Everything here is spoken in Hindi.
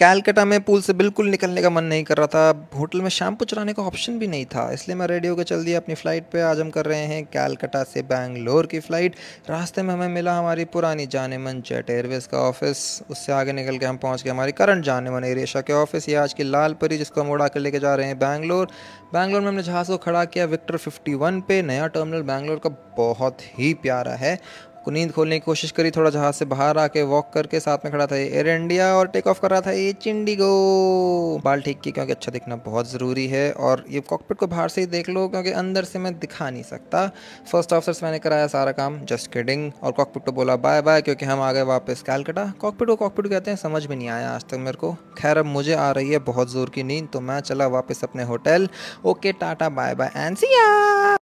कैलकटा में पूल से बिल्कुल निकलने का मन नहीं कर रहा था होटल में शैम्पू चलाने का ऑप्शन भी नहीं था इसलिए मैं रेडियो के चल दिया अपनी फ़्लाइट पे आज हम कर रहे हैं कैलकटा से बैंगलोर की फ़्लाइट रास्ते में हमें मिला हमारी पुरानी जाने मन जेट एयरवेज़ का ऑफिस उससे आगे निकल के हम पहुँच गए हमारी करंट जाने मन एरेशा के ऑफिस ये आज की परी जिसको हम उड़ा कर लेके जा रहे हैं बैंगलोर बैंगलोर में हमने जहाज़ को खड़ा किया विक्टर फिफ्टी पे नया टर्मिनल बैंगलोर का बहुत ही प्यारा है को नींद खोलने की कोशिश करी थोड़ा जहाज से बाहर आके वॉक करके साथ में खड़ा था एयर इंडिया और टेक ऑफ कर रहा था ये चिंडीगो बाल ठीक की क्योंकि अच्छा दिखना बहुत ज़रूरी है और ये कॉकपिट को बाहर से ही देख लो क्योंकि अंदर से मैं दिखा नहीं सकता फर्स्ट ऑफिसर से मैंने कराया सारा काम जस्ट किडिंग और कॉकपिट को बोला बाय बाय क्योंकि हम आ गए वापस कैलकटा कॉकपिट को कॉकपिट कहते हैं समझ में नहीं आया आज तक मेरे को खैर अब मुझे आ रही है बहुत ज़ोर की नींद तो मैं चला वापस अपने hotel okay tata bye bye and